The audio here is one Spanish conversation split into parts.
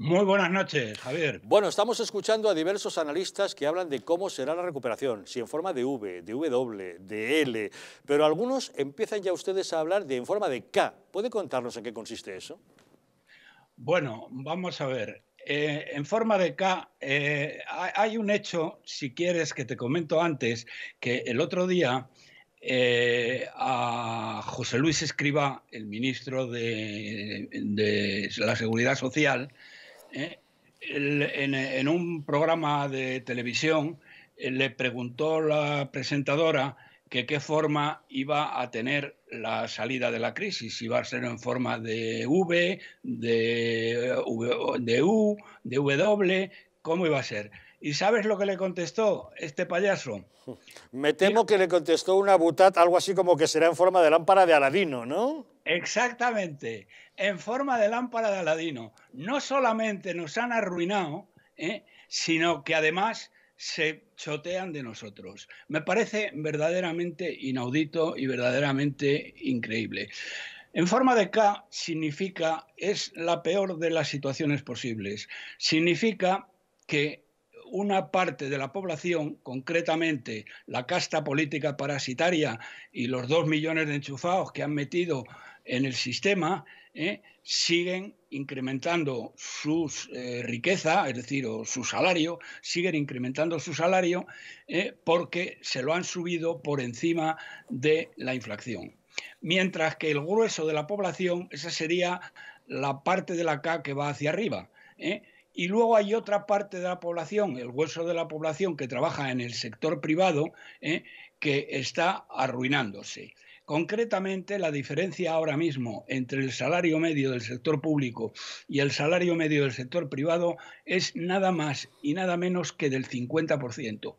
Muy buenas noches, Javier. Bueno, estamos escuchando a diversos analistas que hablan de cómo será la recuperación, si en forma de V, de W, de L, pero algunos empiezan ya ustedes a hablar de en forma de K. ¿Puede contarnos en qué consiste eso? Bueno, vamos a ver. Eh, en forma de K, eh, hay un hecho, si quieres, que te comento antes, que el otro día eh, a José Luis Escriba, el ministro de la Seguridad Social, ¿eh? en, un programa de televisión eh, le preguntó la presentadora que qué forma iba a tener la salida de la crisis, si iba a ser en forma de V, de, eh, de U, de W, cómo iba a ser. ¿Y sabes lo que le contestó este payaso? Me temo que le contestó una butat, algo así como que será en forma de lámpara de Aladino, ¿no? Exactamente, en forma de lámpara de Aladino. No solamente nos han arruinado, ¿eh? sino que además se chotean de nosotros. Me parece verdaderamente inaudito y verdaderamente increíble. En forma de K significa, es la peor de las situaciones posibles. Significa que una parte de la población, concretamente la casta política parasitaria y los dos millones de enchufados que han metido en el sistema, ¿eh? siguen incrementando su eh, riqueza, es decir, o su salario, siguen incrementando su salario ¿eh? porque se lo han subido por encima de la inflación. Mientras que el grueso de la población, esa sería la parte de la K que va hacia arriba. Y luego hay otra parte de la población, el hueso de la población que trabaja en el sector privado, ¿eh? que está arruinándose. Concretamente, la diferencia ahora mismo entre el salario medio del sector público y el salario medio del sector privado es nada más y nada menos que del 50%.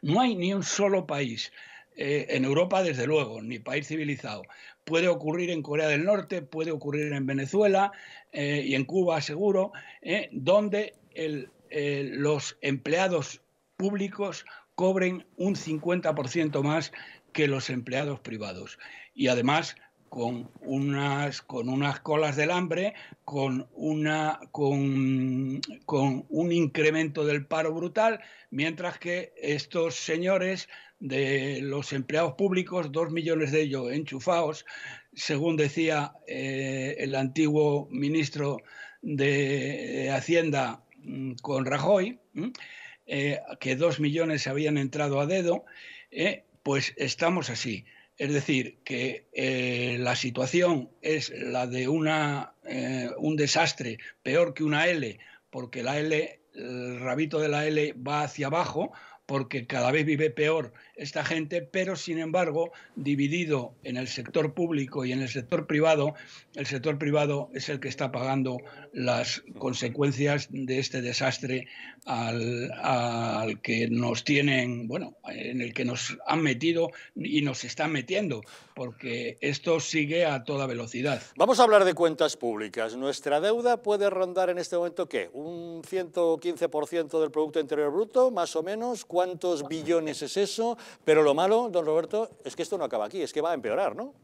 No hay ni un solo país eh, en Europa desde luego, ni país civilizado, puede ocurrir en Corea del Norte, puede ocurrir en Venezuela eh, y en Cuba seguro, eh, donde eh, los empleados públicos cobren un 50% más que los empleados privados. Y además con unas, con unas colas del hambre, con, una, con, un incremento del paro brutal, mientras que estos señores de los empleados públicos, dos millones de ellos enchufados, según decía eh, el antiguo ministro de Hacienda mm, con Rajoy, mm, eh, que dos millones habían entrado a dedo, eh, pues estamos así. Es decir, que eh, la situación es la de eh, un desastre peor que una L, porque la L, el rabito de la L va hacia abajo, porque cada vez vive peor esta gente, pero sin embargo, dividido en el sector público y en el sector privado, el sector privado es el que está pagando las consecuencias de este desastre al, que nos tienen, bueno, en el que nos han metido y nos están metiendo, porque esto sigue a toda velocidad. Vamos a hablar de cuentas públicas. Nuestra deuda puede rondar en este momento, ¿qué? ¿Un 115% del Producto Interior Bruto, más o menos? cuántos billones es eso, pero lo malo, don Roberto, es que esto no acaba aquí, es que va a empeorar, ¿no?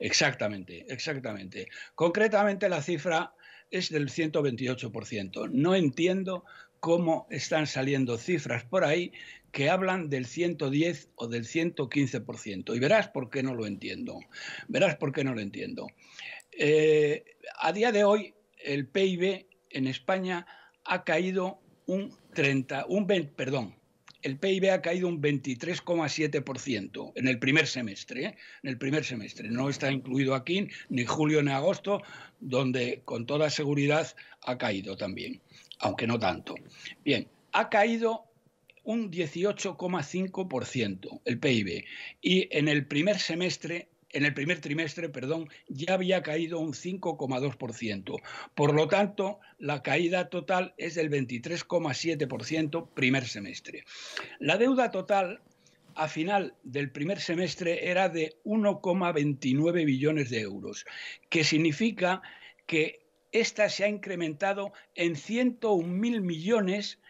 Exactamente, exactamente. Concretamente la cifra es del 128%. No entiendo cómo están saliendo cifras por ahí que hablan del 110 o del 115%. Y verás por qué no lo entiendo. Verás por qué no lo entiendo. Eh, a día de hoy, el PIB en España ha caído un 30, un 20, perdón, el PIB ha caído un 23,7% en el primer semestre, ¿eh? en el primer semestre. No está incluido aquí ni julio ni agosto, donde con toda seguridad ha caído también, aunque no tanto. Bien, ha caído un 18,5% el PIB y en el primer semestre en el primer trimestre, perdón, ya había caído un 5,2%. Por lo tanto, la caída total es del 23,7% primer semestre. La deuda total a final del primer semestre era de 1,29 billones de euros, que significa que esta se ha incrementado en 101.000 millones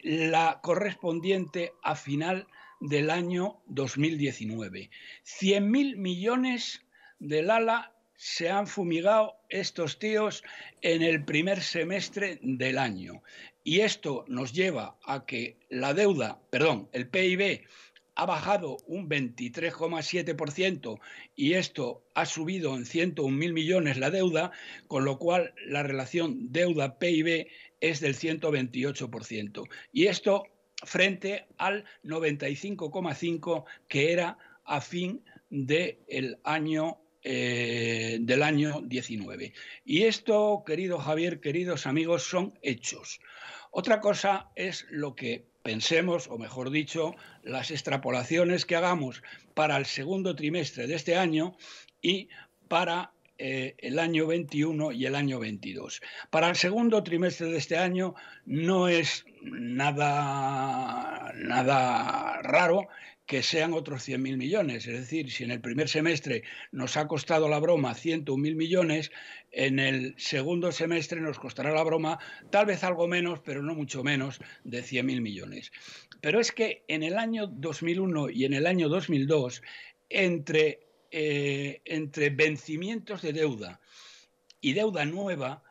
la correspondiente a final del año 2019. 100.000 millones del ala se han fumigado estos tíos en el primer semestre del año. Y esto nos lleva a que la deuda, perdón, el PIB ha bajado un 23,7% y esto ha subido en 101.000 millones la deuda, con lo cual la relación deuda-PIB es del 128%. Y esto frente al 95,5 que era a fin de el año, eh, del año 19. Y esto, querido Javier, queridos amigos, son hechos. Otra cosa es lo que pensemos, o mejor dicho, las extrapolaciones que hagamos para el segundo trimestre de este año y para eh, el año 21 y el año 22. Para el segundo trimestre de este año no es nada, nada raro que sean otros 100.000 millones. Es decir, si en el primer semestre nos ha costado la broma 101.000 millones, en el segundo semestre nos costará la broma tal vez algo menos, pero no mucho menos, de 100.000 millones. Pero es que en el año 2001 y en el año 2002, entre, eh, entre vencimientos de deuda y deuda nueva,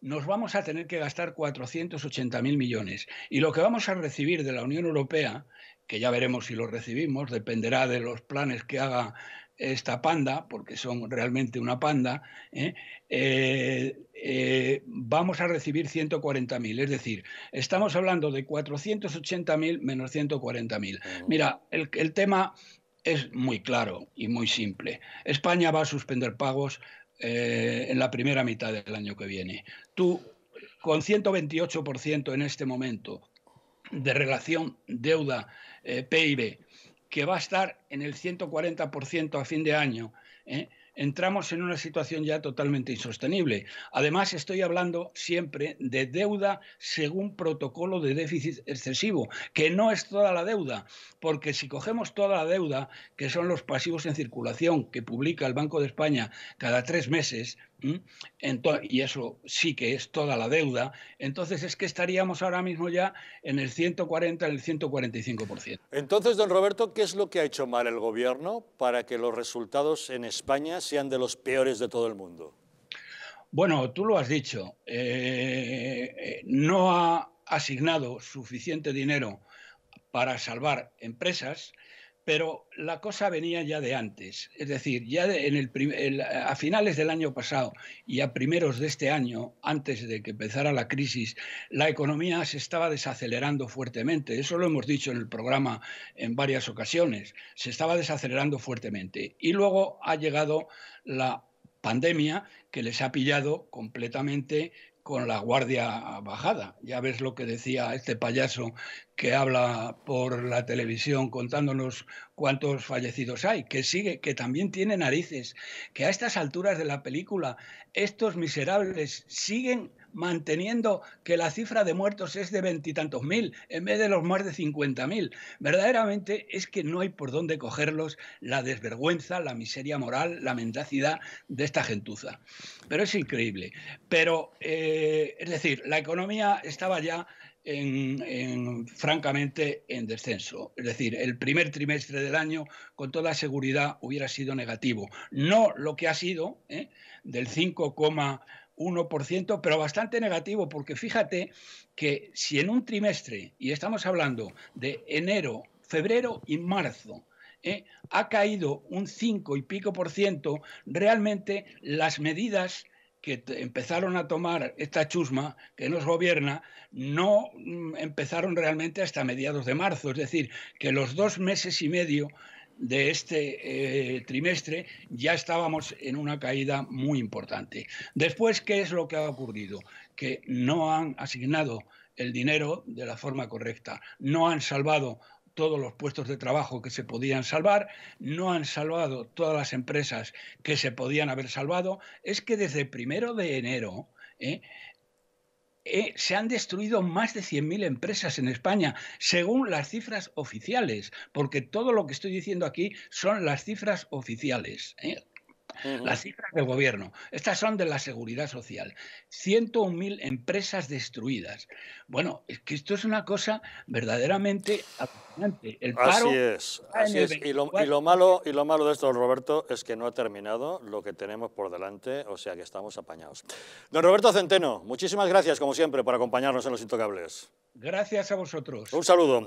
nos vamos a tener que gastar 480.000 millones. Y lo que vamos a recibir de la Unión Europea, que ya veremos si lo recibimos, dependerá de los planes que haga esta panda, porque son realmente una panda, ¿eh? Eh, eh, vamos a recibir 140.000. Es decir, estamos hablando de 480.000 menos 140.000. Mira, el tema es muy claro y muy simple. España va a suspender pagos eh, en la primera mitad del año que viene. Tú, con 128% en este momento de relación deuda-PIB, eh, que va a estar en el 140% a fin de año, eh, entramos en una situación ya totalmente insostenible. Además, estoy hablando siempre de deuda según protocolo de déficit excesivo, que no es toda la deuda, porque si cogemos toda la deuda, que son los pasivos en circulación que publica el Banco de España cada tres meses, entonces, y eso sí que es toda la deuda, entonces es que estaríamos ahora mismo ya en el 140, en el 145%. Entonces, don Roberto, ¿qué es lo que ha hecho mal el gobierno para que los resultados en España sean de los peores de todo el mundo? Bueno, tú lo has dicho, eh, no ha asignado suficiente dinero para salvar empresas, pero la cosa venía ya de antes, es decir, ya en a finales del año pasado y a primeros de este año, antes de que empezara la crisis, la economía se estaba desacelerando fuertemente, eso lo hemos dicho en el programa en varias ocasiones, se estaba desacelerando fuertemente y luego ha llegado la pandemia que les ha pillado completamente con la guardia bajada. Ya ves lo que decía este payaso que habla por la televisión contándonos cuántos fallecidos hay, que sigue, que también tiene narices, que a estas alturas de la película estos miserables siguen manteniendo que la cifra de muertos es de veintitantos mil en vez de los más de cincuenta mil. Verdaderamente es que no hay por dónde cogerlos la desvergüenza, la miseria moral, la mendacidad de esta gentuza. Pero es increíble. Pero, eh, es decir, la economía estaba ya en, francamente en descenso. Es decir, el primer trimestre del año con toda seguridad hubiera sido negativo. No lo que ha sido, ¿eh? del 5, 1%, pero bastante negativo, porque fíjate que si en un trimestre, y estamos hablando de enero, febrero y marzo, ¿eh? ha caído un 5 y pico por ciento, realmente las medidas que empezaron a tomar esta chusma que nos gobierna no mm, empezaron realmente hasta mediados de marzo, es decir, que los dos meses y medio de este eh, trimestre ya estábamos en una caída muy importante. Después, ¿qué es lo que ha ocurrido? Que no han asignado el dinero de la forma correcta, no han salvado todos los puestos de trabajo que se podían salvar, no han salvado todas las empresas que se podían haber salvado, es que desde primero de enero, ¿eh? Eh, se han destruido más de 100.000 empresas en España, según las cifras oficiales, porque todo lo que estoy diciendo aquí son las cifras oficiales. ¿eh? Las cifras del gobierno, estas son de la seguridad social. 101.000 empresas destruidas. Bueno, es que esto es una cosa verdaderamente apasionante. así es, Y, lo, malo, y lo malo de esto, Roberto, es que no ha terminado lo que tenemos por delante, o sea que estamos apañados. Don Roberto Centeno, muchísimas gracias, como siempre, por acompañarnos en Los Intocables. Gracias a vosotros. Un saludo.